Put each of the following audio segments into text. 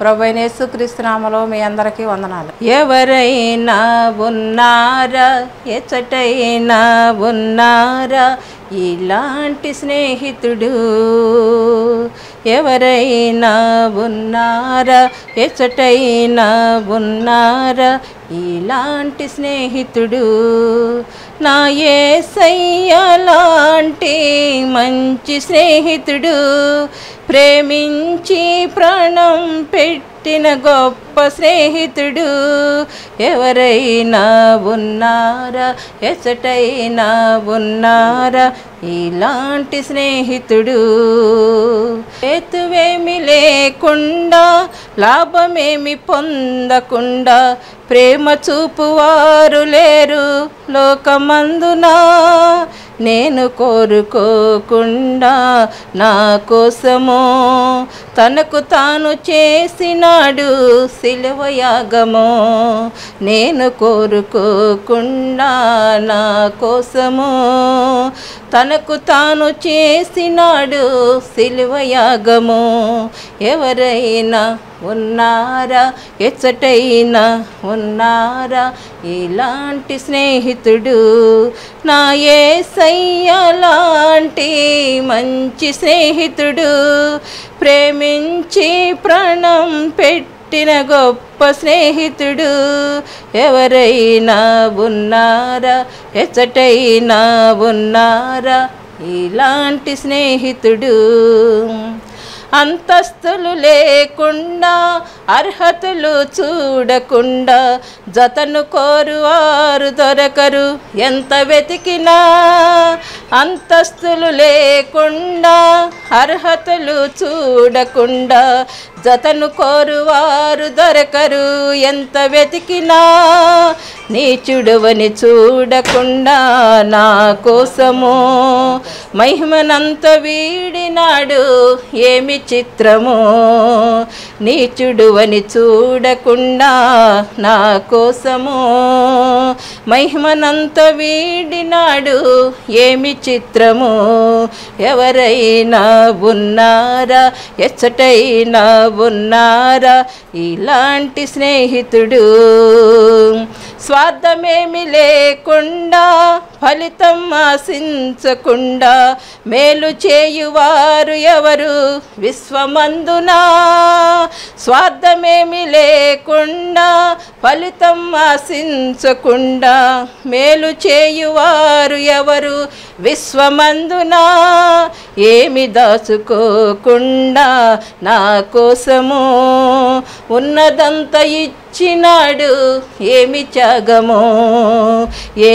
క్రీస్తు క్రీస్తునామలో మీ అందరికీ వందనాలు ఎవరైనా ఉన్నారా ఎచ్చటైనా ఉన్నారా ఇలాంటి స్నేహితుడు ఎవరైనా ఉన్నారా ఎచ్చటైనా ఉన్నారా ఇలాంటి స్నేహితుడు నా ఏ సయ్యలాంటి మంచి స్నేహితుడు ప్రేమించి ప్రాణం పెట్టిన గొప్ప స్నేహితుడు ఎవరైనా ఉన్నారా ఎచ్చటైనా ఉన్నారా ఇలాంటి స్నేహితుడు హేతువేమి లేకుండా లాభమేమి పొందకుండా ప్రేమ చూపువారు లేరు లోకమందునా నేను కోరుకోకుండా నా కోసమో తనకు తాను చేసినాడు శిలువయాగమో నేను కోరుకోకుండా నా కోసమో తన తనకు తాను చేసినాడు సిలువయాగము ఎవరైనా ఉన్నారా ఎచ్చటైనా ఉన్నారా ఇలాంటి స్నేహితుడు నా ఏ లాంటి మంచి స్నేహితుడు ప్రేమించి ప్రాణం పెట్టిన గొప్ప స్నేహితుడు ఎవరైనా ఉన్నారా ఎచ్చటైనా ఉన్నారా ఇలాంటి స్నేహితుడు అంతస్తులు లేకుండా అర్హతలు చూడకుండా జతను కోరు వారు దొరకరు ఎంత వెతికినా అంతస్తులు లేకుండా అర్హతలు చూడకుండా జతను కోరు వారు దొరకరు ఎంత వెతికినా నీచుడవని చూడకుండా నా కోసము మహిమనంత వీడినాడు ఏమి చిత్రము నీచుడువని చూడకుండా నా కోసము మహిమనంత వీడినాడు ఏమి చిత్రము ఎవరైనా ఉన్నారా ఎచ్చటైనా ఉన్నారా ఇలాంటి స్నేహితుడు స్వార్థమేమి లేకుండా ఫలితం ఆశించకుండా మేలు చేయువారు ఎవరు విశ్వమందునా స్వార్థమేమి లేకుండా ఫలితం ఆశించకుండా మేలు చేయువారు ఎవరు విశ్వమందునా ఏమి దాచుకోకుండా నా కోసము ఉన్నదంత ఇచ్చినాడు ఏమి త్యాగము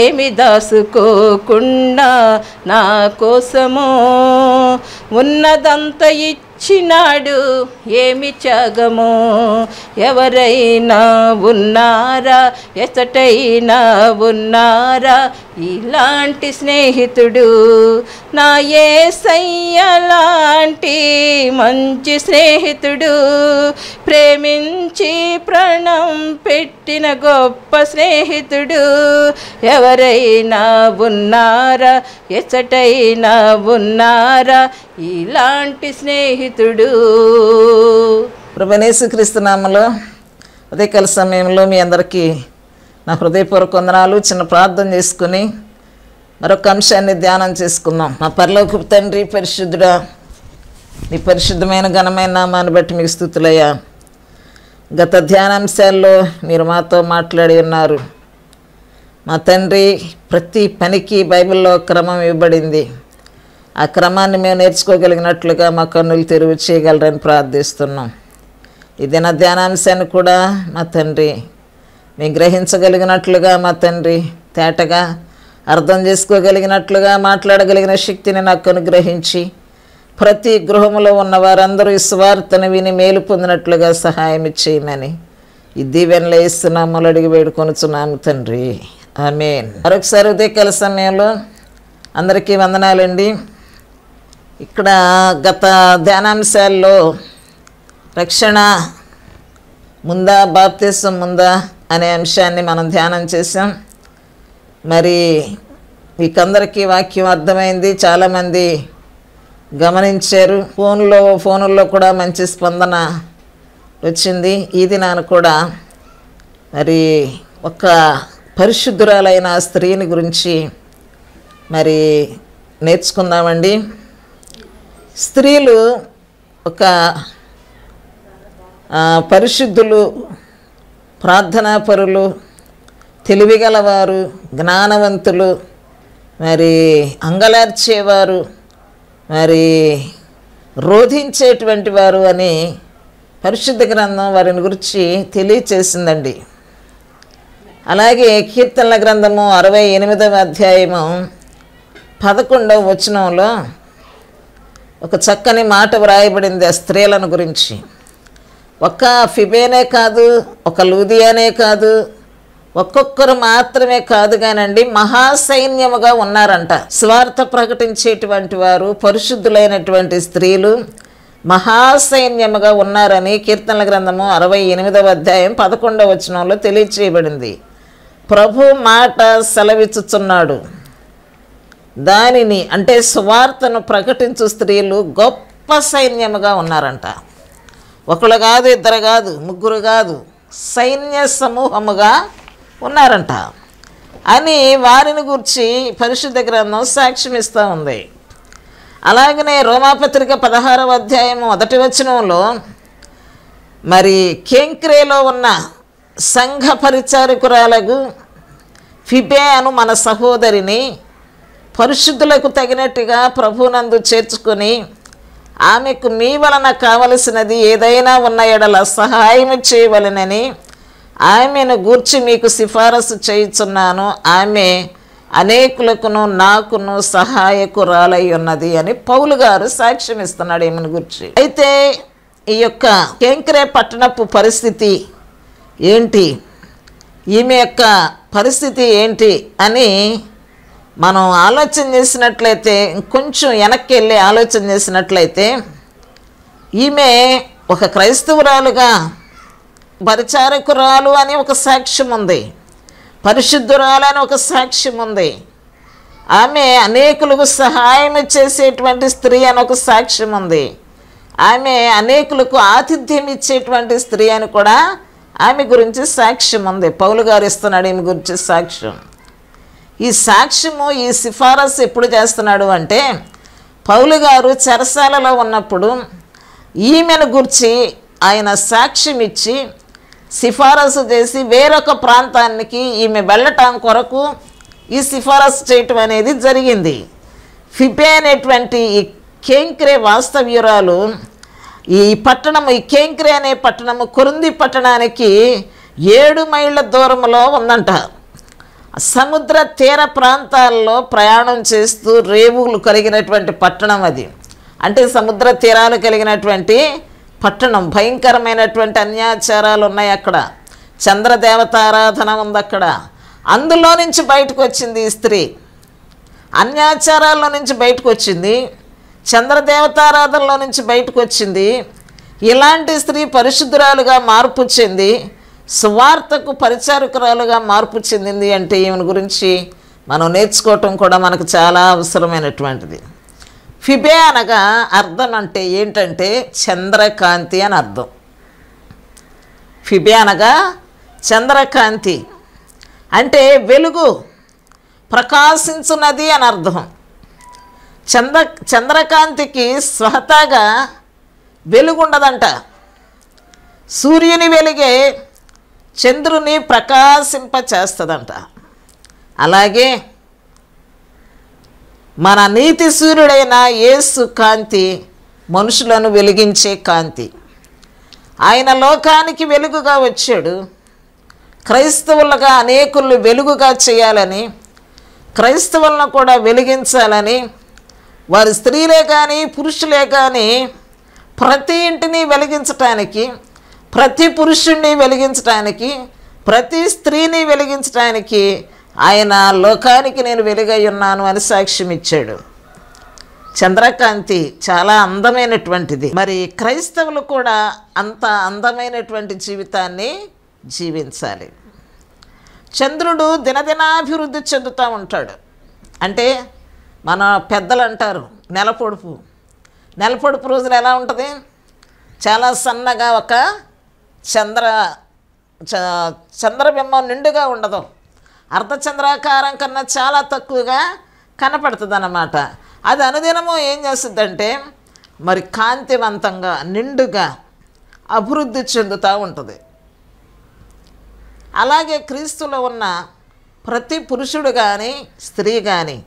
ఏమి దాసుకో కోకుండా నా కోసము ఉన్నదంత ఇచ్చి వచ్చినాడు ఏమి త్యాగము ఎవరైనా ఉన్నారా ఎసటైనా ఉన్నారా ఇలాంటి స్నేహితుడు నా ఏ లాంటి మంచి స్నేహితుడు ప్రేమించి ప్రణం పెట్టిన గొప్ప స్నేహితుడు ఎవరైనా ఉన్నారా ఎసటైనా ఉన్నారా ఇలాంటి స్నేహితుడు జీవితుడు ప్రభనేసుక్రీస్తునామలో ఉదయకాల సమయంలో మీ అందరికీ నా హృదయపూర్వక వందనాలు చిన్న ప్రార్థన చేసుకుని మరొక అంశాన్ని ధ్యానం చేసుకుందాం మా పరలోకి తండ్రి పరిశుద్ధుడా నీ పరిశుద్ధమైన ఘనమైన నామాన్ని బట్టి మీకు స్థుతులయ్యా గత ధ్యానాంశాల్లో మీరు మాతో మాట్లాడి ఉన్నారు మా తండ్రి ప్రతి పనికి బైబిల్లో క్రమం ఇవ్వబడింది ఆ క్రమాన్ని మేము నేర్చుకోగలిగినట్లుగా మా కన్నులు తెరువు చేయగలరని ప్రార్థిస్తున్నాం ఇది నా ధ్యానాంశాన్ని కూడా మా తండ్రి మేము గ్రహించగలిగినట్లుగా మా తండ్రి తేటగా అర్థం చేసుకోగలిగినట్లుగా మాట్లాడగలిగిన శక్తిని నాకు అనుగ్రహించి ప్రతి గృహములో ఉన్న వారందరూ ఈ స్వార్థను విని మేలు పొందినట్లుగా సహాయం చేయమని ఈ దీవెనలో ఇస్తున్నాములు అడిగి వేడుకొనుచున్నాము తండ్రి ఆమె మరొకసారి ఉదయకాల సమయంలో అందరికీ వందనాలండి ఇక్కడ గత ధ్యానాంశాల్లో రక్షణ ముందా బాప్తిసం ముందా అనే అంశాన్ని మనం ధ్యానం చేసాం మరి మీకందరికీ వాక్యం అర్థమైంది చాలామంది గమనించారు ఫోన్లో ఫోనుల్లో కూడా మంచి స్పందన వచ్చింది ఇది నాను కూడా మరి ఒక పరిశుద్ధురాలైన స్త్రీని గురించి మరి నేర్చుకుందామండి స్త్రీలు ఒక పరిశుద్ధులు ప్రార్థనాపరులు తెలివిగలవారు జ్ఞానవంతులు మరి అంగలార్చేవారు మరి రోధించేటువంటి వారు అని పరిశుద్ధ గ్రంథం వారిని గురించి తెలియచేసిందండి అలాగే కీర్తనల గ్రంథము అరవై ఎనిమిదవ అధ్యాయము పదకొండవ వచనంలో ఒక చక్కని మాట వ్రాయబడింది ఆ స్త్రీలను గురించి ఒక్క ఫిబేనే కాదు ఒక లూదియానే కాదు ఒక్కొక్కరు మాత్రమే కాదు కానండి మహాసైన్యముగా ఉన్నారంట స్వార్థ ప్రకటించేటువంటి వారు పరిశుద్ధులైనటువంటి స్త్రీలు మహాసైన్యముగా ఉన్నారని కీర్తనల గ్రంథము అరవై ఎనిమిదవ అధ్యాయం పదకొండవ వచనంలో తెలియచేయబడింది ప్రభు మాట సెలవిచ్చుచున్నాడు దానిని అంటే సువార్తను ప్రకటించు స్త్రీలు గొప్ప సైన్యముగా ఉన్నారంట ఒకళ్ళు కాదు ఇద్దరు కాదు ముగ్గురు కాదు సైన్య సమూహముగా ఉన్నారంట అని వారిని గురించి పరిశుద్ధ గ్రంథం సాక్ష్యం ఇస్తూ ఉంది అలాగనే రోమాపత్రిక పదహారవ అధ్యాయం మొదటి వచనంలో మరి కేంక్రేలో ఉన్న సంఘ పరిచారకురాలకు ఫిబే అను మన సహోదరిని పరిశుద్ధులకు తగినట్టుగా ప్రభునందు చేర్చుకొని ఆమెకు మీ వలన కావలసినది ఏదైనా ఉన్న ఎడల సహాయం చేయవలనని ఆమెను గూర్చి మీకు సిఫారసు చేయుచున్నాను ఆమె అనేకులకును నాకును సహాయకురాలై ఉన్నది అని పౌలు గారు సాక్ష్యం ఇస్తున్నాడు ఈమెను గురించి అయితే ఈ యొక్క కేంకరే పట్టణపు పరిస్థితి ఏంటి ఈమె యొక్క పరిస్థితి ఏంటి అని మనం ఆలోచన చేసినట్లయితే కొంచెం వెనక్కి వెళ్ళి ఆలోచన చేసినట్లయితే ఈమె ఒక క్రైస్తవురాలుగా పరిచారకురాలు అని ఒక సాక్ష్యం ఉంది పరిశుద్ధురాలు అని ఒక సాక్ష్యం ఉంది ఆమె అనేకులకు సహాయం చేసేటువంటి స్త్రీ అని ఒక సాక్ష్యం ఉంది ఆమె అనేకులకు ఆతిథ్యం ఇచ్చేటువంటి స్త్రీ అని కూడా ఆమె గురించి సాక్ష్యం ఉంది పౌలు గారు ఇస్తున్నాడు ఈమె గురించి సాక్ష్యం ఈ సాక్ష్యము ఈ సిఫారసు ఎప్పుడు చేస్తున్నాడు అంటే పౌలు గారు చెరసాలలో ఉన్నప్పుడు ఈమెను గుర్చి ఆయన సాక్ష్యం ఇచ్చి సిఫారసు చేసి వేరొక ప్రాంతానికి ఈమె వెళ్ళటం కొరకు ఈ సిఫారసు చేయటం అనేది జరిగింది ఫిపే అనేటువంటి ఈ కేంక్రే వాస్తవ్యురాలు ఈ పట్టణము ఈ కేంక్రే అనే పట్టణము కురుంది పట్టణానికి ఏడు మైళ్ళ దూరంలో ఉందంట సముద్ర తీర ప్రాంతాల్లో ప్రయాణం చేస్తూ రేవులు కలిగినటువంటి పట్టణం అది అంటే సముద్ర తీరాలు కలిగినటువంటి పట్టణం భయంకరమైనటువంటి అన్యాచారాలు ఉన్నాయి అక్కడ చంద్రదేవతారాధన ఉంది అక్కడ అందులో నుంచి బయటకు వచ్చింది ఈ స్త్రీ అన్యాచారాల్లో నుంచి బయటకు వచ్చింది చంద్రదేవతారాధనలో నుంచి బయటకు వచ్చింది ఇలాంటి స్త్రీ పరిశుద్ధురాలుగా మార్పు చెంది సువార్తకు పరిచారకురాలుగా మార్పు చెందింది అంటే ఈమెను గురించి మనం నేర్చుకోవటం కూడా మనకు చాలా అవసరమైనటువంటిది ఫిబే అనగా అర్థం అంటే ఏంటంటే చంద్రకాంతి అని అర్థం ఫిబే అనగా చంద్రకాంతి అంటే వెలుగు ప్రకాశించున్నది అని అర్థం చంద్ర చంద్రకాంతికి స్వతగా వెలుగుండదంట సూర్యుని వెలిగే చంద్రుని ప్రకాశింప చేస్తుందంట అలాగే మన నీతి సూర్యుడైన ఏసు కాంతి మనుషులను వెలిగించే కాంతి ఆయన లోకానికి వెలుగుగా వచ్చాడు క్రైస్తవులుగా అనేకులు వెలుగుగా చేయాలని క్రైస్తవులను కూడా వెలిగించాలని వారి స్త్రీలే కానీ పురుషులే కానీ ప్రతి ఇంటిని వెలిగించటానికి ప్రతి పురుషుణ్ణి వెలిగించటానికి ప్రతి స్త్రీని వెలిగించటానికి ఆయన లోకానికి నేను వెలుగై ఉన్నాను అని సాక్ష్యం ఇచ్చాడు చంద్రకాంతి చాలా అందమైనటువంటిది మరి క్రైస్తవులు కూడా అంత అందమైనటువంటి జీవితాన్ని జీవించాలి చంద్రుడు దినదినాభివృద్ధి చెందుతూ ఉంటాడు అంటే మన పెద్దలు అంటారు నెల పొడుపు నెల పొడుపు రోజులు ఎలా ఉంటుంది చాలా సన్నగా ఒక చంద్ర చంద్రబింబం నిండుగా ఉండదు అర్ధచంద్రాకారం కన్నా చాలా తక్కువగా కనపడుతుంది అన్నమాట అది అనుదినము ఏం చేస్తుందంటే మరి కాంతివంతంగా నిండుగా అభివృద్ధి చెందుతూ ఉంటుంది అలాగే క్రీస్తులో ఉన్న ప్రతి పురుషుడు కానీ స్త్రీ కానీ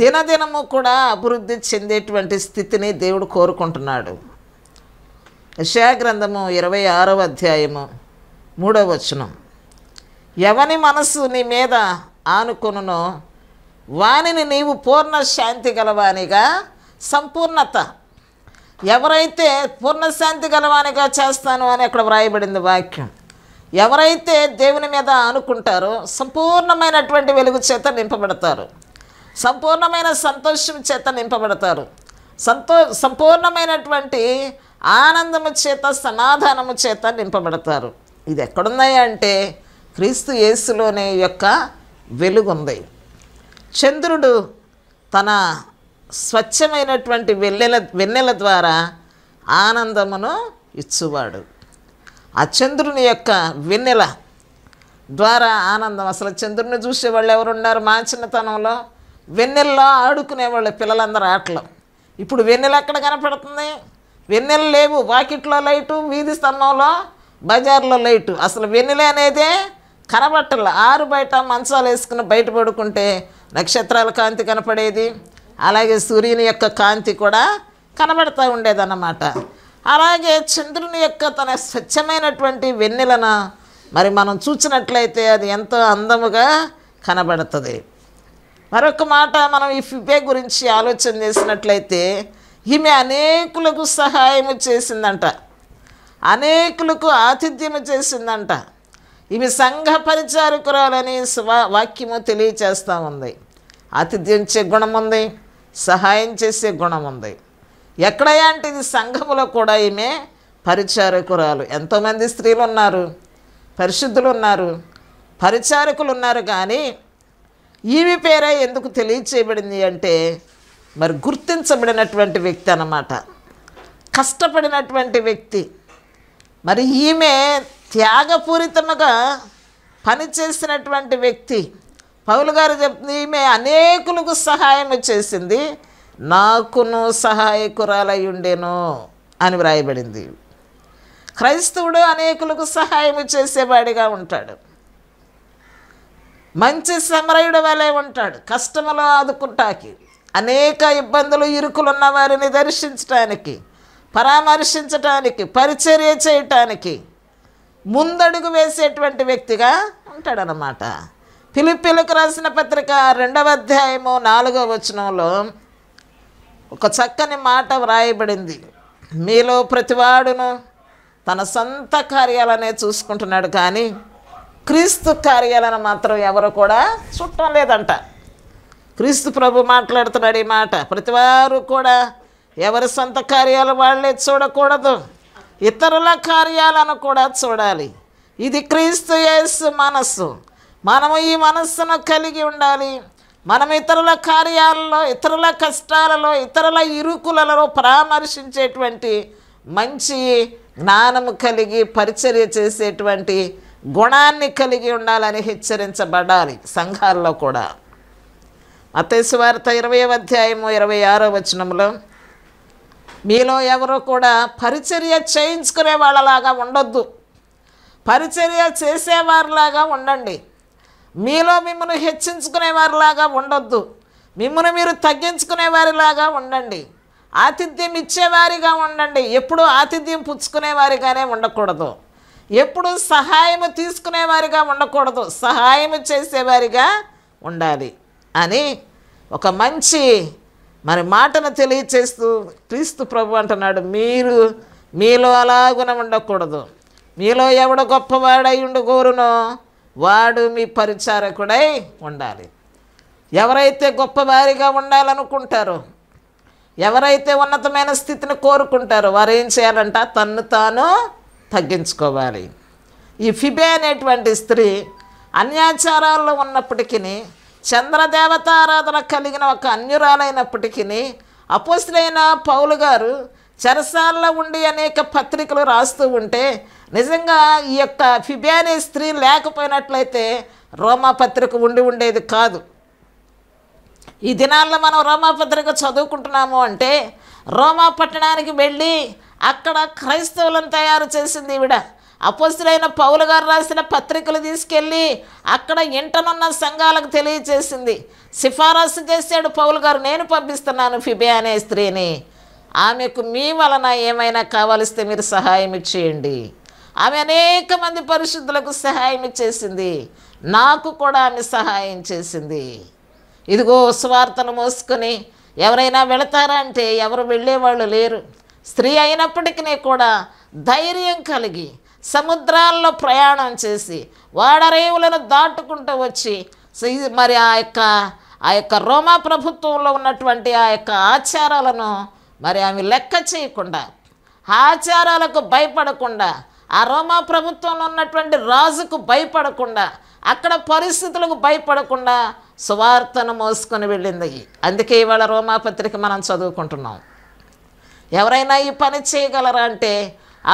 దినదినము కూడా అభివృద్ధి చెందేటువంటి స్థితిని దేవుడు కోరుకుంటున్నాడు యశాగ్రంథము ఇరవై ఆరవ అధ్యాయము మూడవ వచనం ఎవని మనస్సు నీ మీద ఆనుకొనునో వానిని నీవు పూర్ణ శాంతి గలవానిగా సంపూర్ణత ఎవరైతే పూర్ణశాంతి గలవానిగా చేస్తాను అని అక్కడ వ్రాయబడింది వాక్యం ఎవరైతే దేవుని మీద అనుకుంటారో సంపూర్ణమైనటువంటి వెలుగు చేత నింపబడతారు సంపూర్ణమైన సంతోషం చేత నింపబడతారు సంతో సంపూర్ణమైనటువంటి ఆనందము చేత సమాధానము చేత నింపబడతారు ఇది ఎక్కడున్నాయి అంటే క్రీస్తు యేసులోనే యొక్క వెలుగుంది చంద్రుడు తన స్వచ్ఛమైనటువంటి వెన్నెల వెన్నెల ద్వారా ఆనందమును ఇచ్చువాడు ఆ చంద్రుని యొక్క వెన్నెల ద్వారా ఆనందం అసలు చంద్రుని చూసే వాళ్ళు ఎవరున్నారు మా చిన్నతనంలో వెన్నెల్లో ఆడుకునేవాళ్ళు పిల్లలందరూ ఆటలు ఇప్పుడు వెన్నెల ఎక్కడ కనపడుతుంది వెన్నెలు లేవు వాకిట్లో లైటు వీధి స్తంభంలో బజార్లో లైటు అసలు వెన్నెలే అనేదే కనబట్టలు ఆరు బయట మంచాలు వేసుకుని బయట పడుకుంటే నక్షత్రాల కాంతి కనపడేది అలాగే సూర్యుని యొక్క కాంతి కూడా కనబడుతూ ఉండేదన్నమాట అలాగే చంద్రుని యొక్క తన స్వచ్ఛమైనటువంటి వెన్నెలను మరి మనం చూసినట్లయితే అది ఎంతో అందముగా కనబడుతుంది మరొక మాట మనం ఈ ఫిబే గురించి ఆలోచన చేసినట్లయితే ఈమె అనేకులకు సహాయము చేసిందంట అనేకులకు ఆతిథ్యము చేసిందంట ఇవి సంఘ పరిచారకురాలని వాక్యము తెలియచేస్తూ ఉంది ఆతిథ్యం చే గుణం ఉంది సహాయం చేసే గుణం ఉంది ఎక్కడయా అంటే సంఘములో కూడా ఈమె పరిచారకురాలు ఎంతోమంది స్త్రీలు ఉన్నారు పరిశుద్ధులు ఉన్నారు పరిచారకులు ఉన్నారు కానీ ఈమె పేరే ఎందుకు తెలియచేయబడింది అంటే మరి గుర్తించబడినటువంటి వ్యక్తి అన్నమాట కష్టపడినటువంటి వ్యక్తి మరి ఈమె త్యాగపూరితముగా పనిచేసినటువంటి వ్యక్తి పౌలు గారు చెప్తుంది ఈమె అనేకులకు సహాయం చేసింది నాకును సహాయకురాలై ఉండేను అని వ్రాయబడింది క్రైస్తవుడు అనేకులకు సహాయం చేసేవాడిగా ఉంటాడు మంచి సమరయుడు వలె ఉంటాడు కష్టములు ఆదుకుంటాకి అనేక ఇబ్బందులు ఇరుకులున్న వారిని దర్శించటానికి పరామర్శించటానికి పరిచర్య చేయటానికి ముందడుగు వేసేటువంటి వ్యక్తిగా ఉంటాడనమాట పిలిపిలకు రాసిన పత్రిక రెండవ అధ్యాయము నాలుగవ వచనంలో ఒక చక్కని మాట వ్రాయబడింది మీలో ప్రతివాడును తన సొంత కార్యాలనే చూసుకుంటున్నాడు కానీ క్రీస్తు కార్యాలను మాత్రం ఎవరు కూడా చుట్టం లేదంట క్రీస్తు ప్రభు మాట్లాడుతున్నాడు ఈ మాట ప్రతివారు కూడా ఎవరి సొంత కార్యాలు వాళ్ళే చూడకూడదు ఇతరుల కార్యాలను కూడా చూడాలి ఇది క్రీస్తు యేసు మనస్సు మనము ఈ మనస్సును కలిగి ఉండాలి మనం ఇతరుల కార్యాలలో ఇతరుల కష్టాలలో ఇతరుల ఇరుకులలో పరామర్శించేటువంటి మంచి జ్ఞానము కలిగి పరిచర్య చేసేటువంటి గుణాన్ని కలిగి ఉండాలని హెచ్చరించబడాలి సంఘాల్లో కూడా అతేశ్వార్త ఇరవై అధ్యాయము ఇరవై ఆరో వచనంలో మీలో ఎవరు కూడా పరిచర్య చేయించుకునే వాళ్ళలాగా ఉండొద్దు పరిచర్య చేసేవారిలాగా ఉండండి మీలో మిమ్మల్ని హెచ్చించుకునేవారిలాగా ఉండొద్దు మిమ్మల్ని మీరు తగ్గించుకునేవారిలాగా ఉండండి ఆతిథ్యం ఇచ్చేవారిగా ఉండండి ఎప్పుడు ఆతిథ్యం పుచ్చుకునేవారిగానే ఉండకూడదు ఎప్పుడు సహాయం తీసుకునేవారిగా ఉండకూడదు సహాయం చేసేవారిగా ఉండాలి అని ఒక మంచి మరి మాటను తెలియచేస్తూ క్రీస్తు ప్రభు అంటున్నాడు మీరు మీలో అలా ఉండకూడదు మీలో ఎవడు గొప్పవాడై ఉండకూరునో వాడు మీ పరిచారకుడై ఉండాలి ఎవరైతే గొప్పవారిగా ఉండాలనుకుంటారో ఎవరైతే ఉన్నతమైన స్థితిని కోరుకుంటారో వారు ఏం చేయాలంట తన్ను తాను తగ్గించుకోవాలి ఈ ఫిబే అనేటువంటి స్త్రీ అన్యాచారాల్లో ఉన్నప్పటికీ చంద్రదేవతారాధన కలిగిన ఒక అన్యురాలైనప్పటికీ అపోసులైన పౌలు గారు చరసాల్లో ఉండి అనేక పత్రికలు రాస్తూ ఉంటే నిజంగా ఈ యొక్క ఫిబియాని స్త్రీ లేకపోయినట్లయితే రోమా పత్రిక ఉండి ఉండేది కాదు ఈ దినాల్లో మనం రోమా పత్రిక చదువుకుంటున్నాము అంటే రోమా పట్టణానికి వెళ్ళి అక్కడ క్రైస్తవులను తయారు చేసింది ఈవిడ అపస్తులైన పౌలు గారు రాసిన పత్రికలు తీసుకెళ్ళి అక్కడ ఇంటనున్న సంఘాలకు తెలియచేసింది సిఫారసు చేశాడు పౌలు గారు నేను పంపిస్తున్నాను ఫిబే అనే స్త్రీని ఆమెకు మీ వలన ఏమైనా కావలిస్తే మీరు సహాయం ఇచ్చేయండి ఆమె అనేక మంది పరిశుద్ధులకు సహాయం ఇచ్చేసింది నాకు కూడా ఆమె సహాయం చేసింది ఇదిగో స్వార్థను మోసుకొని ఎవరైనా వెళతారా అంటే ఎవరు వెళ్ళేవాళ్ళు లేరు స్త్రీ అయినప్పటికీ కూడా ధైర్యం కలిగి సముద్రాల్లో ప్రయాణం చేసి వాడరేవులను దాటుకుంటూ వచ్చి మరి ఆ యొక్క ఆ యొక్క రోమా ప్రభుత్వంలో ఉన్నటువంటి ఆ యొక్క ఆచారాలను మరి ఆమె లెక్క చేయకుండా ఆచారాలకు భయపడకుండా ఆ రోమా ప్రభుత్వంలో ఉన్నటువంటి రాజుకు భయపడకుండా అక్కడ పరిస్థితులకు భయపడకుండా సువార్తను మోసుకొని వెళ్ళింది అందుకే ఇవాళ రోమా పత్రిక మనం చదువుకుంటున్నాం ఎవరైనా ఈ పని చేయగలరా అంటే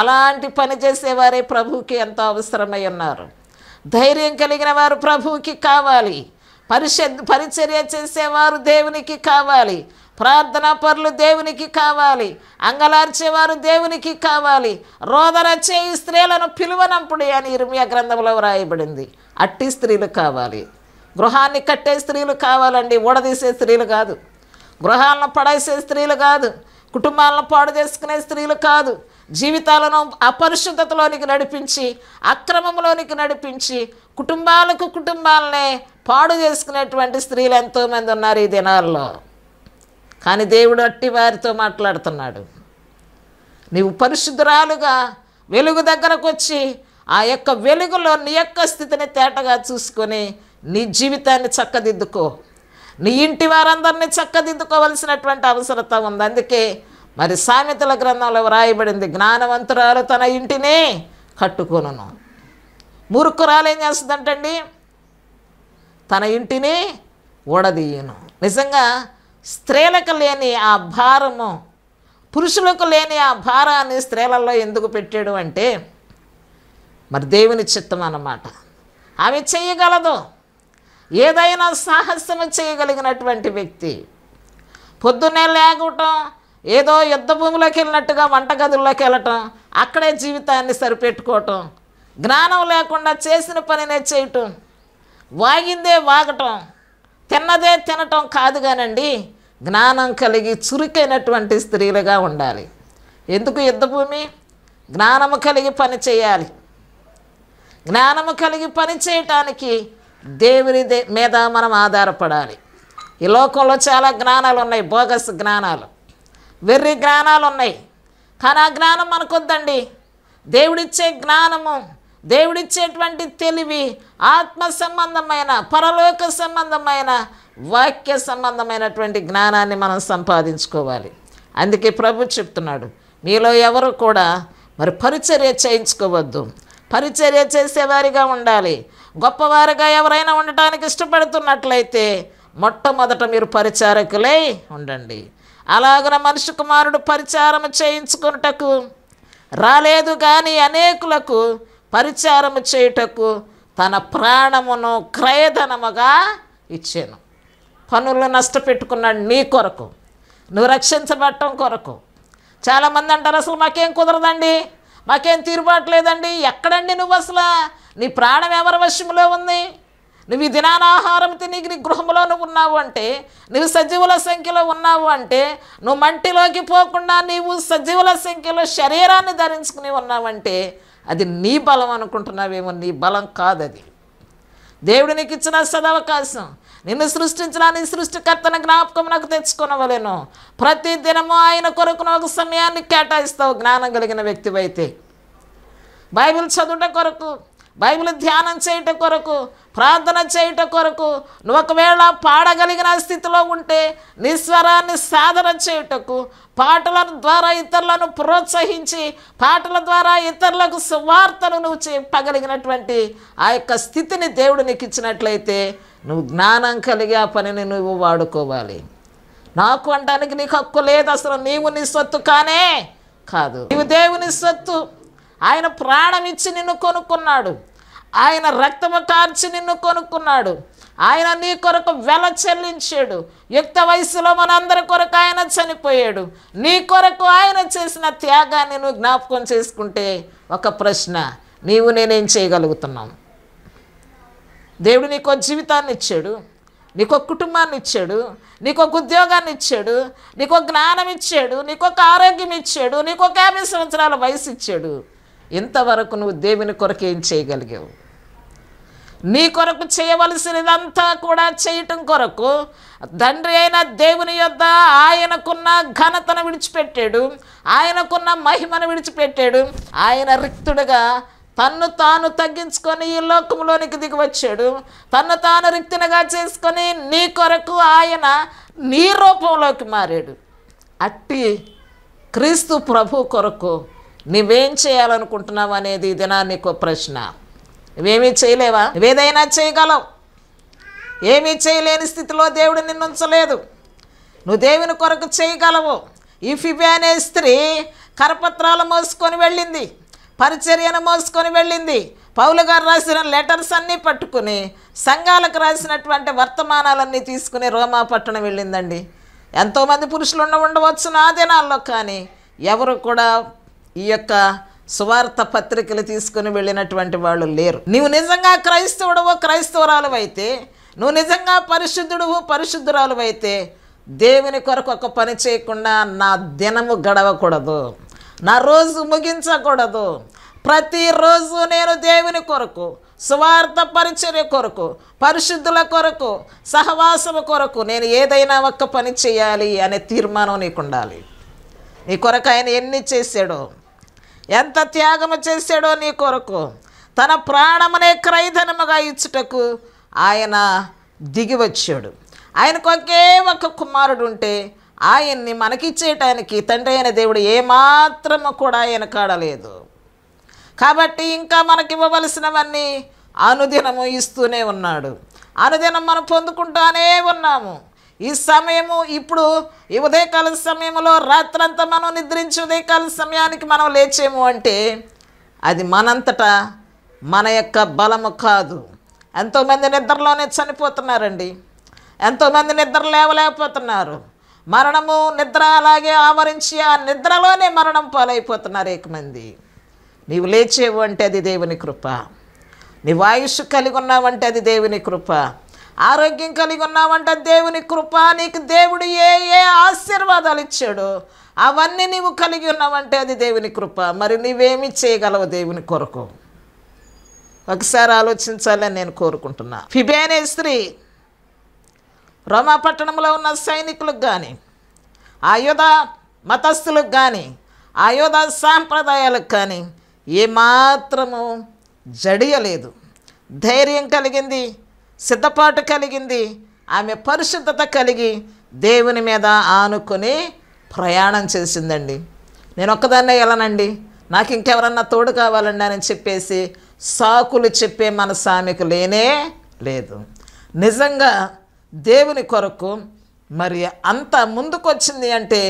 అలాంటి పని చేసేవారే ప్రభువుకి ఎంతో అవసరమై ఉన్నారు ధైర్యం కలిగిన వారు ప్రభువుకి కావాలి పరిషద్ పరిచర్య చేసేవారు దేవునికి కావాలి ప్రార్థనా పనులు దేవునికి కావాలి అంగలార్చేవారు దేవునికి కావాలి రోదన చేయి స్త్రీలను పిలువనప్పుడు అని ఇరుమియ గ్రంథంలో వ్రాయబడింది అట్టి స్త్రీలు కావాలి గృహాన్ని కట్టే స్త్రీలు కావాలండి ఊడదీసే స్త్రీలు కాదు గృహాలను పడేసే స్త్రీలు కాదు కుటుంబాలను పాడు చేసుకునే స్త్రీలు కాదు జీవితాలను అపరిశుద్ధతలోనికి నడిపించి అక్రమంలోనికి నడిపించి కుటుంబాలకు కుటుంబాలనే పాడు చేసుకునేటువంటి స్త్రీలు ఎంతోమంది ఉన్నారు ఈ దినాల్లో కానీ దేవుడు అట్టి వారితో మాట్లాడుతున్నాడు నీవు పరిశుద్ధురాలుగా వెలుగు దగ్గరకు వచ్చి ఆ యొక్క వెలుగులో నీ యొక్క స్థితిని తేటగా చూసుకొని నీ జీవితాన్ని చక్కదిద్దుకో నీ ఇంటి వారందరినీ చక్కదిద్దుకోవలసినటువంటి అవసరత ఉంది అందుకే మరి సామెతల గ్రంథంలో వ్రాయబడింది జ్ఞానవంతురాలు తన ఇంటిని కట్టుకొను మురుక్కురాలు ఏం చేస్తుందంటండి తన ఇంటిని ఓడదీయను నిజంగా స్త్రీలకు లేని ఆ భారము పురుషులకు లేని ఆ భారాన్ని స్త్రీలలో ఎందుకు పెట్టాడు అంటే మరి దేవుని చిత్తం అన్నమాట ఆమె చేయగలదు ఏదైనా సాహసము చేయగలిగినటువంటి వ్యక్తి పొద్దున్నే లేకటం ఏదో యుద్ధ భూమిలోకి వెళ్ళినట్టుగా వంటగదుల్లోకి వెళ్ళటం అక్కడే జీవితాన్ని సరిపెట్టుకోవటం జ్ఞానం లేకుండా చేసిన పనినే చేయటం వాగిందే వాగటం తిన్నదే తినటం కాదు కానండి జ్ఞానం కలిగి చురుకైనటువంటి స్త్రీలుగా ఉండాలి ఎందుకు యుద్ధభూమి జ్ఞానము కలిగి పని చేయాలి జ్ఞానము కలిగి పని చేయటానికి దేవుని మీద మనం ఆధారపడాలి ఈ లోకంలో చాలా జ్ఞానాలు ఉన్నాయి బోగస్ జ్ఞానాలు వెర్రి జ్ఞానాలు ఉన్నాయి కానీ ఆ జ్ఞానం మనకొద్దండి దేవుడిచ్చే జ్ఞానము దేవుడిచ్చేటువంటి తెలివి ఆత్మ సంబంధమైన పరలోక సంబంధమైన వాక్య సంబంధమైనటువంటి జ్ఞానాన్ని మనం సంపాదించుకోవాలి అందుకే ప్రభు చెప్తున్నాడు మీలో ఎవరు కూడా మరి పరిచర్య చేయించుకోవద్దు పరిచర్య చేసేవారిగా ఉండాలి గొప్పవారిగా ఎవరైనా ఉండటానికి ఇష్టపడుతున్నట్లయితే మొట్టమొదట మీరు పరిచారకులై ఉండండి అలాగన మనిషి కుమారుడు పరిచారం చేయించుకున్నటకు రాలేదు కానీ అనేకులకు పరిచారము చేయుటకు తన ప్రాణమును క్రయధనముగా ఇచ్చాను పనులు నష్టపెట్టుకున్నాడు నీ కొరకు నువ్వు రక్షించబట్టం కొరకు చాలామంది అంటారు అసలు మాకేం కుదరదండి మాకేం తీరుబాటు లేదండి ఎక్కడండి నువ్వు అసలు నీ ప్రాణం ఎవరి వశంలో ఉంది నువ్వు ఈ దినాన ఆహారం తిని నీ గృహంలో నువ్వు ఉన్నావు అంటే నువ్వు సజీవుల సంఖ్యలో ఉన్నావు అంటే నువ్వు మంటిలోకి పోకుండా నీవు సజీవుల సంఖ్యలో శరీరాన్ని ధరించుకుని ఉన్నావంటే అది నీ బలం అనుకుంటున్నావేమో నీ బలం కాదది దేవుడు నీకు ఇచ్చిన సదవకాశం నిన్ను సృష్టించిన నీ సృష్టికర్తన జ్ఞాపకం నాకు తెచ్చుకునవలేను ప్రతి దినము ఆయన కొరకున ఒక సమయాన్ని కేటాయిస్తావు జ్ఞానం కలిగిన వ్యక్తివైతే బైబిల్ చదువుట కొరకు బైబిల్ ధ్యానం చేయుట కొరకు ప్రార్థన చేయుట కొరకు నువ్వు ఒకవేళ పాడగలిగిన స్థితిలో ఉంటే నిస్వరాన్ని సాధన చేయుటకు పాటల ద్వారా ఇతరులను ప్రోత్సహించి పాటల ద్వారా ఇతరులకు సువార్తను నువ్వు చెప్పగలిగినటువంటి ఆ యొక్క స్థితిని దేవుడు నీకు ఇచ్చినట్లయితే నువ్వు జ్ఞానం కలిగి ఆ పనిని నువ్వు వాడుకోవాలి నాకు అంటానికి నీకు హక్కు లేదు అసలు నీవు నీ సొత్తు కానే కాదు నీవు దేవుని సొత్తు ఆయన ప్రాణం ఇచ్చి నిన్ను కొనుక్కున్నాడు ఆయన రక్తము కార్చి నిన్ను కొనుక్కున్నాడు ఆయన నీ కొరకు వెల చెల్లించాడు యుక్త వయసులో మనందరి కొరకు ఆయన చనిపోయాడు నీ కొరకు ఆయన చేసిన త్యాగాన్ని నువ్వు జ్ఞాపకం చేసుకుంటే ఒక ప్రశ్న నీవు నేనేం చేయగలుగుతున్నాం దేవుడు నీకు జీవితాన్ని ఇచ్చాడు నీకు కుటుంబాన్ని ఇచ్చాడు నీకు ఒక ఉద్యోగాన్ని ఇచ్చాడు నీకు జ్ఞానం ఇచ్చాడు నీకు ఒక ఆరోగ్యం ఇచ్చాడు నీకు ఒక యాభై సంవత్సరాల వయసు ఇచ్చాడు ఇంతవరకు నువ్వు దేవుని కొరకు ఏం చేయగలిగావు నీ కొరకు చేయవలసినదంతా కూడా చేయటం కొరకు తండ్రి అయిన దేవుని యొద్ద ఆయనకున్న ఘనతను విడిచిపెట్టాడు ఆయనకున్న మహిమను విడిచిపెట్టాడు ఆయన రిక్తుడుగా తన్ను తాను తగ్గించుకొని ఈ లోకంలోనికి దిగివచ్చాడు తన్ను తాను రిక్తినగా చేసుకొని నీ కొరకు ఆయన నీ రూపంలోకి మారాడు అట్టి క్రీస్తు ప్రభు కొరకు నువ్వేం చేయాలనుకుంటున్నావు అనేది ఇది నా నీకు ప్రశ్న నువ్వేమీ చేయలేవా నువ్వేదైనా చేయగలవు ఏమీ చేయలేని స్థితిలో దేవుడు నిన్ను ఉంచలేదు నువ్వు దేవుని కొరకు చేయగలవు ఫిబి అనే స్త్రీ కరపత్రాలు మోసుకొని వెళ్ళింది పరిచర్యను మోసుకొని వెళ్ళింది పౌలు గారు రాసిన లెటర్స్ అన్నీ పట్టుకుని సంఘాలకు రాసినటువంటి వర్తమానాలన్నీ తీసుకుని రోమా పట్టణం వెళ్ళిందండి ఎంతోమంది పురుషులు ఉండ ఉండవచ్చు నా దినాల్లో కానీ ఎవరు కూడా ఈ యొక్క స్వార్థ పత్రికలు తీసుకుని వెళ్ళినటువంటి వాళ్ళు లేరు నువ్వు నిజంగా క్రైస్తవుడువు క్రైస్తవురాలు అయితే నువ్వు నిజంగా పరిశుద్ధుడువు పరిశుద్ధురాలు అయితే దేవుని కొరకు ఒక పని చేయకుండా నా దినము గడవకూడదు నా రోజు ముగించకూడదు ప్రతిరోజు నేను దేవుని కొరకు స్వార్థ పరిచర్య కొరకు పరిశుద్ధుల కొరకు సహవాసము కొరకు నేను ఏదైనా ఒక్క పని చేయాలి అనే తీర్మానం నీకు ఉండాలి నీ కొరకు ఆయన ఎన్ని చేశాడో ఎంత త్యాగము చేశాడో నీ కొరకు తన ప్రాణమునే క్రైధనముగా ఇచ్చుటకు ఆయన దిగి వచ్చాడు ఆయనకు ఒకే ఒక కుమారుడు ఉంటే ఆయన్ని మనకిచ్చేయటానికి తండ్రి అయిన దేవుడు ఏమాత్రము కూడా ఆయన కాడలేదు కాబట్టి ఇంకా మనకి ఇవ్వవలసినవన్నీ అనుదినము ఇస్తూనే ఉన్నాడు అనుదినం మనం పొందుకుంటానే ఉన్నాము ఈ సమయము ఇప్పుడు ఈ ఉదయకాల సమయంలో రాత్రంతా మనం నిద్రించి ఉదయకాల సమయానికి మనం లేచేము అంటే అది మనంతటా మన యొక్క బలము కాదు ఎంతోమంది నిద్రలోనే చనిపోతున్నారండి ఎంతోమంది నిద్ర లేవలేకపోతున్నారు మరణము నిద్ర అలాగే ఆవరించి ఆ నిద్రలోనే మరణం పాలైపోతున్నారు ఏకమంది నీవు లేచేవు అంటే అది దేవుని కృప నీవు ఆయుష్ కలిగి అంటే అది దేవుని కృప ఆరోగ్యం కలిగి ఉన్నావంటే దేవుని కృప నీకు దేవుడు ఏ ఏ ఆశీర్వాదాలు ఇచ్చాడు అవన్నీ నీవు కలిగి ఉన్నావంటే అది దేవుని కృప మరి నీవేమి చేయగలవు దేవుని కొరకు ఒకసారి ఆలోచించాలని నేను కోరుకుంటున్నా ఫిబేనే స్త్రీ రోమాపట్టణంలో ఉన్న సైనికులకు కానీ ఆయుధ మతస్థులకు కానీ ఆయుధ సాంప్రదాయాలకు కానీ ఏమాత్రము జడియలేదు ధైర్యం కలిగింది సిద్ధపాటు కలిగింది ఆమె పరిశుద్ధత కలిగి దేవుని మీద ఆనుకొని ప్రయాణం చేసిందండి నేను ఒక్కదాన్నే వెళ్ళనండి నాకు ఇంకెవరన్నా తోడు కావాలండి అని చెప్పేసి సాకులు చెప్పే మన సామెకు లేనే లేదు నిజంగా దేవుని కొరకు మరి అంత ముందుకొచ్చింది అంటే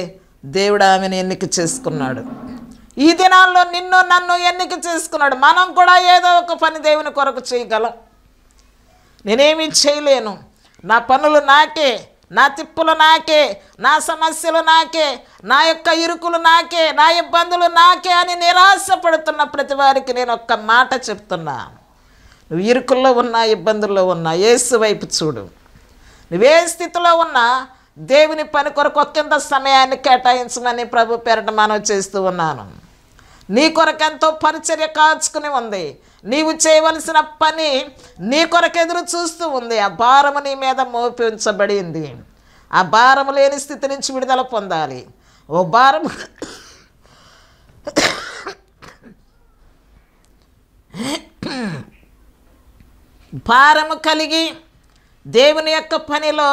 దేవుడు ఆమెను ఎన్నిక చేసుకున్నాడు ఈ దినాల్లో నిన్ను నన్ను ఎన్నిక చేసుకున్నాడు మనం కూడా ఏదో ఒక పని దేవుని కొరకు చేయగలం నేనేమి చేయలేను నా పనులు నాకే నా తిప్పులు నాకే నా సమస్యలు నాకే నా యొక్క ఇరుకులు నాకే నా ఇబ్బందులు నాకే అని నిరాశపడుతున్న ప్రతి వారికి నేను ఒక్క మాట చెప్తున్నా నువ్వు ఇరుకుల్లో ఉన్నా ఇబ్బందుల్లో ఉన్నా ఏసు వైపు చూడు నువ్వే స్థితిలో ఉన్నా దేవుని పని కొరకు ఒకంత సమయాన్ని కేటాయించమని ప్రభు పేరట మనం చేస్తూ ఉన్నాను నీ కొరకెంతో పరిచర్య కాచుకుని ఉంది నీవు చేయవలసిన పని నీ కొరకు ఎదురు చూస్తూ ఉంది ఆ భారము నీ మీద మోపించబడింది ఆ భారము లేని స్థితి నుంచి విడుదల పొందాలి ఓ భారం భారము కలిగి దేవుని యొక్క పనిలో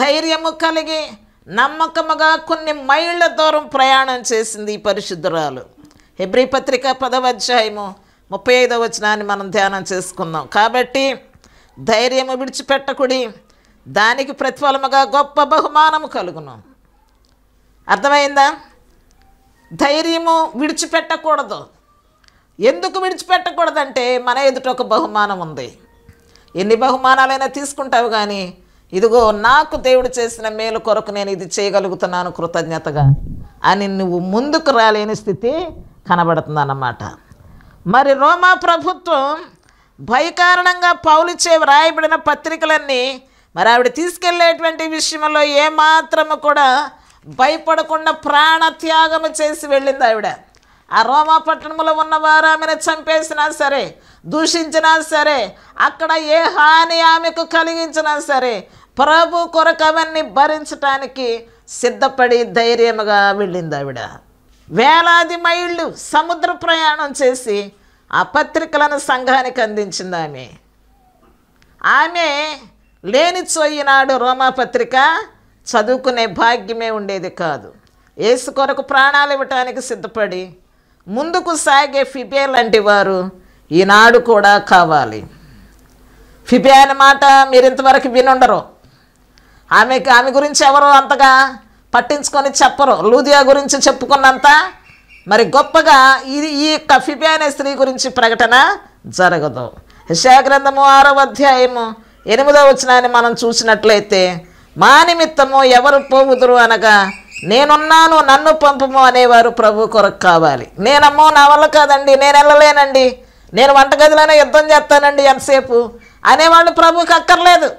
ధైర్యము కలిగి నమ్మకముగా కొన్ని మైళ్ళ దూరం ప్రయాణం చేసింది ఈ పరిశుద్ధురాలు హెబ్రి పత్రిక పదవ అధ్యాయము ముప్పై ఐదో వచనాన్ని మనం ధ్యానం చేసుకుందాం కాబట్టి ధైర్యము విడిచిపెట్టకుడి దానికి ప్రతిఫలముగా గొప్ప బహుమానము కలుగును అర్థమైందా ధైర్యము విడిచిపెట్టకూడదు ఎందుకు విడిచిపెట్టకూడదంటే మన ఎదుట ఒక బహుమానం ఉంది ఎన్ని బహుమానాలైనా తీసుకుంటావు కానీ ఇదిగో నాకు దేవుడు చేసిన మేలు కొరకు నేను ఇది చేయగలుగుతున్నాను కృతజ్ఞతగా అని నువ్వు ముందుకు రాలేని స్థితి కనబడుతుందన్నమాట మరి రోమా ప్రభుత్వం భయకారణంగా పౌలిచే వ్రాయబడిన పత్రికలన్నీ మరి ఆవిడ తీసుకెళ్లేటువంటి విషయంలో ఏమాత్రము కూడా భయపడకుండా ప్రాణత్యాగము చేసి వెళ్ళింది ఆవిడ ఆ రోమా పట్టణంలో ఉన్నవారు ఆమెను చంపేసినా సరే దూషించినా సరే అక్కడ ఏ హాని ఆమెకు కలిగించినా సరే ప్రభు కొరకు అవన్నీ భరించటానికి సిద్ధపడి ధైర్యముగా వెళ్ళింది ఆవిడ వేలాది మైళ్ళు సముద్ర ప్రయాణం చేసి ఆ పత్రికలను సంఘానికి అందించింది ఆమె ఆమె లేని చోయినాడు రోమాపత్రిక చదువుకునే భాగ్యమే ఉండేది కాదు ఏసు కొరకు ప్రాణాలు ఇవ్వటానికి సిద్ధపడి ముందుకు సాగే ఫిబే లాంటి వారు ఈనాడు కూడా కావాలి ఫిబే అనే మాట మీరు ఇంతవరకు వినుండరు ఆమె ఆమె గురించి ఎవరో అంతగా పట్టించుకొని చెప్పరు లూదియా గురించి చెప్పుకున్నంత మరి గొప్పగా ఇది ఈ కఫిబి అనే స్త్రీ గురించి ప్రకటన జరగదు గ్రంథము ఆరవ అధ్యాయము ఎనిమిదో వచనాన్ని మనం చూసినట్లయితే మా నిమిత్తము ఎవరు పోవుదురు అనగా నేనున్నాను నన్ను పంపము అనేవారు ప్రభు కొరకు కావాలి నేనమ్మో నా వల్ల కాదండి నేను వెళ్ళలేనండి నేను వంటగదిలోనే యుద్ధం చేస్తానండి ఎంతసేపు అనేవాళ్ళు ప్రభుకి అక్కర్లేదు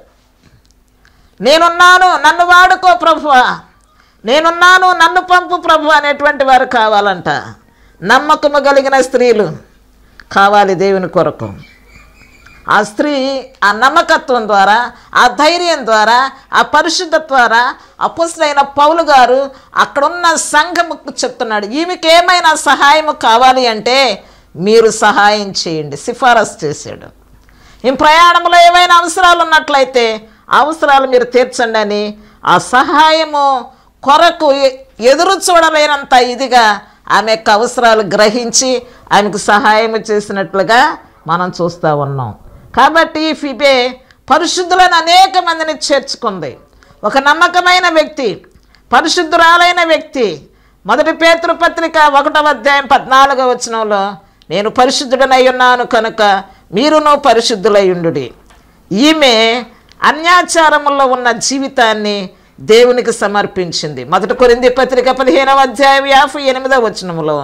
నేనున్నాను నన్ను వాడుకో ప్రభువా నేనున్నాను నన్ను పంపు ప్రభు అనేటువంటి వారు కావాలంట నమ్మకము కలిగిన స్త్రీలు కావాలి దేవుని కొరకు ఆ స్త్రీ ఆ నమ్మకత్వం ద్వారా ఆ ధైర్యం ద్వారా ఆ పరిశుద్ధ ద్వారా అపుసులైన పౌలు గారు అక్కడున్న సంఘముకు చెప్తున్నాడు ఈమెకి ఏమైనా సహాయము కావాలి అంటే మీరు సహాయం చేయండి సిఫారసు చేశాడు ఈ ప్రయాణంలో ఏమైనా అవసరాలు ఉన్నట్లయితే అవసరాలు మీరు తీర్చండి అని ఆ సహాయము కొరకు ఎదురు చూడలేనంత ఇదిగా ఆమె యొక్క అవసరాలు గ్రహించి ఆయనకు సహాయం చేసినట్లుగా మనం చూస్తూ ఉన్నాం కాబట్టి ఫిబే పరిశుద్ధులను అనేక మందిని చేర్చుకుంది ఒక నమ్మకమైన వ్యక్తి పరిశుద్ధురాలైన వ్యక్తి మొదటి పేతృపత్రిక ఒకటవ అధ్యాయం పద్నాలుగవ వచనంలో నేను పరిశుద్ధుడనై ఉన్నాను కనుక మీరును పరిశుద్ధులై ఉండు ఈమె అన్యాచారములో ఉన్న జీవితాన్ని దేవునికి సమర్పించింది మొదటి కొరింది పత్రిక పదిహేనవ అధ్యాయం యాభై ఎనిమిదవ వచనములో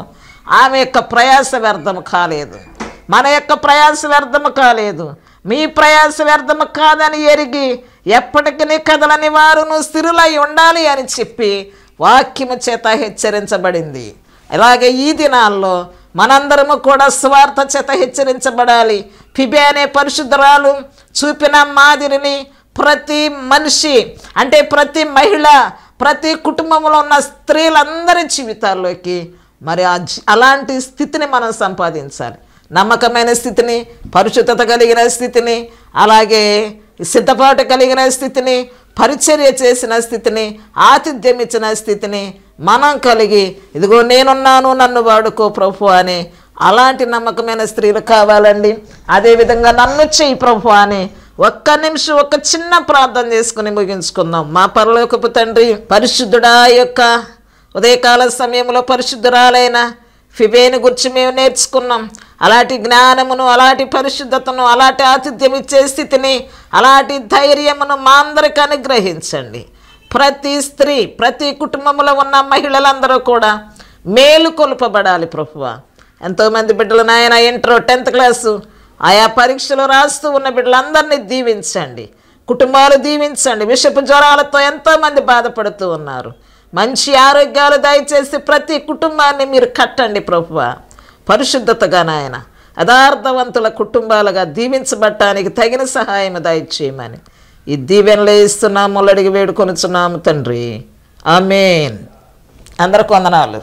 ఆమె యొక్క ప్రయాస వ్యర్థం కాలేదు మన యొక్క ప్రయాస వ్యర్థము కాలేదు మీ ప్రయాస వ్యర్థము కాదని ఎరిగి ఎప్పటికీ కదలని వారును స్థిరులై ఉండాలి అని చెప్పి వాక్యము చేత హెచ్చరించబడింది అలాగే ఈ దినాల్లో మనందరము కూడా స్వార్థ చేత హెచ్చరించబడాలి ఫిబే అనే పరిశుద్ధరాలు చూపిన మాదిరిని ప్రతి మనిషి అంటే ప్రతి మహిళ ప్రతి కుటుంబంలో ఉన్న స్త్రీలందరి జీవితాల్లోకి మరి అలాంటి స్థితిని మనం సంపాదించాలి నమ్మకమైన స్థితిని పరిశుద్ధత కలిగిన స్థితిని అలాగే సిద్ధపాటు కలిగిన స్థితిని పరిచర్య చేసిన స్థితిని ఆతిథ్యం ఇచ్చిన స్థితిని మనం కలిగి ఇదిగో నేనున్నాను నన్ను వాడుకో ప్రభు అని అలాంటి నమ్మకమైన స్త్రీలు కావాలండి అదేవిధంగా నన్ను చెయ్యి ప్రభు అని ఒక్క నిమిషం ఒక చిన్న ప్రార్థన చేసుకుని ముగించుకుందాం మా పరలోకపు తండ్రి పరిశుద్ధుడా యొక్క ఉదయకాల సమయంలో పరిశుద్ధురాలైన ఫిబేని గురించి మేము నేర్చుకున్నాం అలాంటి జ్ఞానమును అలాంటి పరిశుద్ధతను అలాంటి ఆతిథ్యం ఇచ్చే స్థితిని అలాంటి ధైర్యమును మా అందరికి అనుగ్రహించండి ప్రతి స్త్రీ ప్రతి కుటుంబంలో ఉన్న మహిళలందరూ కూడా మేలు కొలుపబడాలి ప్రభువ ఎంతోమంది బిడ్డలు నాయన ఇంటర్ టెన్త్ క్లాసు ఆయా పరీక్షలు రాస్తూ ఉన్న బిడ్డలందరినీ దీవించండి కుటుంబాలు దీవించండి విషపు జ్వరాలతో ఎంతోమంది బాధపడుతూ ఉన్నారు మంచి ఆరోగ్యాలు దయచేసి ప్రతి కుటుంబాన్ని మీరు కట్టండి ప్రభువ పరిశుద్ధతగా నాయన యథార్థవంతుల కుటుంబాలుగా దీవించబట్టానికి తగిన సహాయం దయచేయమని ఈ దీవెనలు ఇస్తున్నాము అడిగి వేడుకొనుచున్నాము తండ్రి ఆమెన్ అందరి కొందనాలు